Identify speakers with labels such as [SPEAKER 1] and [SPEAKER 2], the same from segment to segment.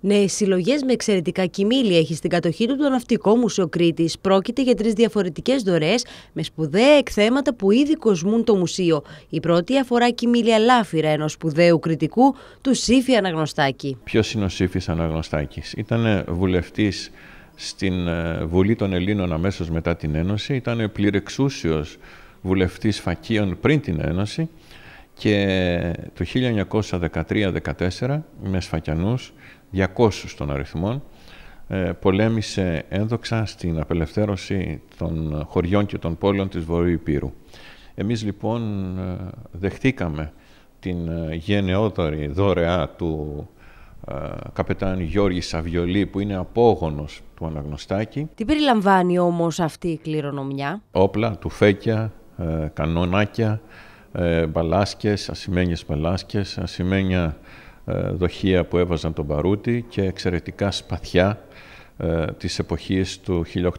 [SPEAKER 1] Νέε ναι, συλλογές με εξαιρετικά κοιμήλια έχει στην κατοχή του το Ναυτικό Μουσείο Κρήτης. Πρόκειται για τρεις διαφορετικές δωρεές με σπουδαία εκθέματα που ήδη κοσμούν το μουσείο. Η πρώτη αφορά κοιμήλια λάφυρα ενός σπουδαίου κριτικού του Σύφη Αναγνωστάκη.
[SPEAKER 2] Ποιος είναι ο Σύφης Αναγνωστάκης, ήταν βουλευτής στην ε, Βουλή των Ελλήνων αμέσως μετά την Ένωση, ήταν πληρεξούσιος βουλευτής Φακίων πριν την Ένωση και το 1913-14 με σφακιανούς, 200 των αριθμών, ε, πολέμησε ένδοξα στην απελευθέρωση των χωριών και των πόλεων της Βορείου Υπήρου. Εμείς λοιπόν ε, δεχτήκαμε την ε, γενναιόδορη δωρεά του καπετάν Γιώργης Σαβιολή που είναι απόγονος του Αναγνωστάκη.
[SPEAKER 1] Τι περιλαμβάνει όμως αυτή η κληρονομιά?
[SPEAKER 2] Όπλα, τουφέκια, κανονάκια, ε, μπαλάσκες, ασημένιες μπαλάσκες, ασημένια ε, δοχεία που έβαζαν τον Παρούτη και εξαιρετικά σπαθιά ε, της εποχής του 1821.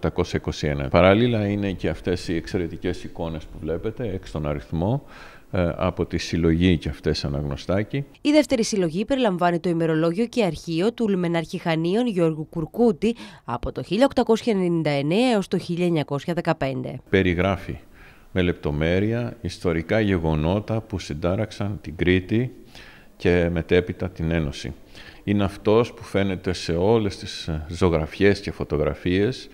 [SPEAKER 2] Παράλληλα είναι και αυτές οι εξαιρετικές εικόνες που βλέπετε, έξω στον αριθμό, ε, από τη συλλογή και αυτές αναγνωστάκι.
[SPEAKER 1] Η δεύτερη συλλογή περιλαμβάνει το ημερολόγιο και αρχείο του Λιμεναρχιχανίων Γιώργου Κουρκούτη από το 1899 έως το 1915.
[SPEAKER 2] Περιγράφει με λεπτομέρεια ιστορικά γεγονότα που συντάραξαν την Κρήτη και μετέπειτα την Ένωση. Είναι αυτός που φαίνεται σε όλες τις ε, ζωγραφιές και φωτογραφίες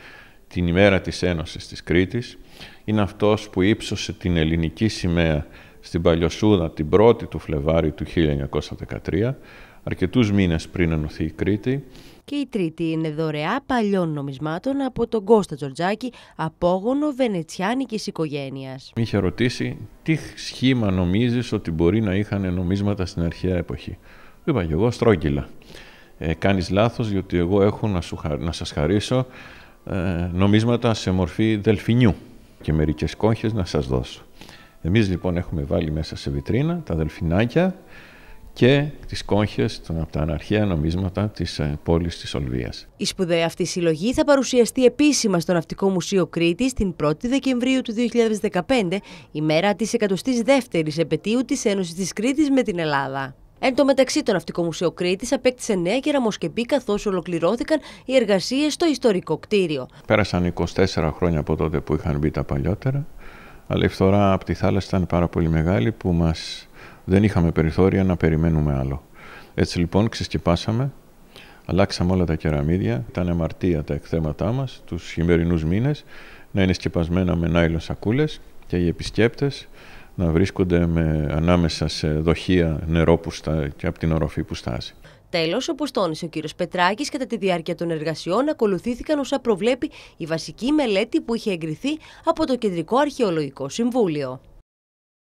[SPEAKER 2] την ημέρα της Ένωσης της Κρήτης. Είναι αυτός που ύψωσε την ελληνική σημαία στην Παλιοσούδα την 1η του Φλεβάριου του 1913, αρκετούς μήνες πριν ενωθεί η Κρήτη
[SPEAKER 1] και η τρίτη είναι δωρεά παλιών νομισμάτων από τον Κώστα Τζορτζάκη, απόγονο βενετσιάνικης οικογένειας.
[SPEAKER 2] Με είχε ρωτήσει τι σχήμα νομίζεις ότι μπορεί να είχαν νομίσματα στην αρχαία εποχή. Είπα και εγώ στρόγγυλα. Ε, κάνεις λάθος διότι εγώ έχω να, σου, να σας χαρίσω ε, νομίσματα σε μορφή δελφινιού και μερικές κόχες να σας δώσω. Εμείς λοιπόν έχουμε βάλει μέσα σε βιτρίνα τα δελφινάκια και τις κόχες από τα αναρχαία νομίσματα της ε, πόλης της Ολβίας.
[SPEAKER 1] Η σπουδαία αυτή συλλογή θα παρουσιαστεί επίσημα στο Ναυτικό Μουσείο Κρήτης την 1η Δεκεμβρίου του 2015, ημέρα της 102ης επαιτίου της Ένωσης της Κρήτης με την Ελλάδα. Εν τω μεταξύ, το Ναυτικό Μουσείο Κρήτης απέκτησε νέα κεραμοσκεπή καθώς ολοκληρώθηκαν οι εργασίες στο ιστορικό κτίριο.
[SPEAKER 2] Πέρασαν 24 χρόνια από τότε που είχαν μπει τα παλιότερα, αλλά η φθορά από τη θάλασσα ήταν πάρα πολύ μεγάλη που μας. Δεν είχαμε περιθώρια να περιμένουμε άλλο. Έτσι λοιπόν ξεσκεπάσαμε, αλλάξαμε όλα τα κεραμίδια, ήταν αμαρτία τα εκθέματά μας τους χειμερινούς μήνες, να είναι σκεπασμένα με νάιλο σακούλες και οι επισκέπτες να βρίσκονται με, ανάμεσα σε δοχεία νερό που στα, και από την οροφή που στάζει.
[SPEAKER 1] Τέλος, όπως τόνισε ο κύριος Πετράκης, κατά τη διάρκεια των εργασιών ακολουθήθηκαν όσα προβλέπει η βασική μελέτη που είχε εγκριθεί από το Κεντρικό Αρχαιολογικό Συμβούλιο.